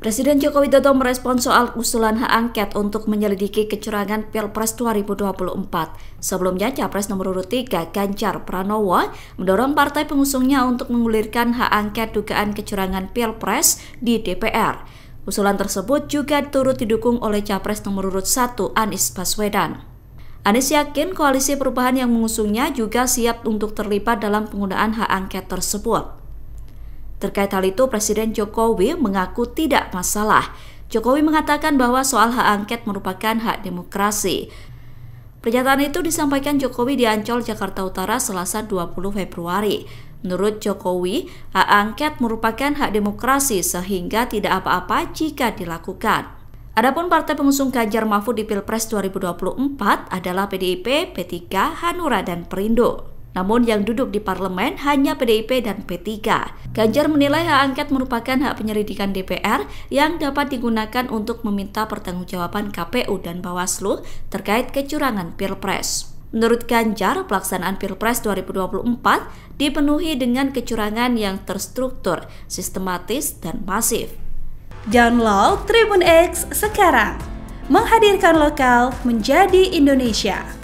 Presiden Joko Widodo merespon soal usulan hak angket untuk menyelidiki kecurangan Pilpres 2024. Sebelumnya, Capres nomor urut 3 Ganjar Pranowo mendorong partai pengusungnya untuk mengulirkan hak angket dugaan kecurangan Pilpres di DPR. Usulan tersebut juga turut didukung oleh Capres nomor urut 1 Anies Baswedan. Anies yakin koalisi perubahan yang mengusungnya juga siap untuk terlibat dalam penggunaan hak angket tersebut. Terkait hal itu, Presiden Jokowi mengaku tidak masalah. Jokowi mengatakan bahwa soal hak angket merupakan hak demokrasi. Pernyataan itu disampaikan Jokowi di Ancol, Jakarta Utara, Selasa 20 Februari. Menurut Jokowi, hak angket merupakan hak demokrasi sehingga tidak apa-apa jika dilakukan. Adapun partai pengusung Ganjar Mahfud di Pilpres 2024 adalah PDIP, P3, Hanura, dan Perindo. Namun yang duduk di parlemen hanya PDIP dan P3. Ganjar menilai hak angket merupakan hak penyelidikan DPR yang dapat digunakan untuk meminta pertanggungjawaban KPU dan Bawaslu terkait kecurangan Pilpres. Menurut Ganjar, pelaksanaan Pilpres 2024 dipenuhi dengan kecurangan yang terstruktur, sistematis, dan masif. Download Tribun X sekarang. Menghadirkan lokal menjadi Indonesia.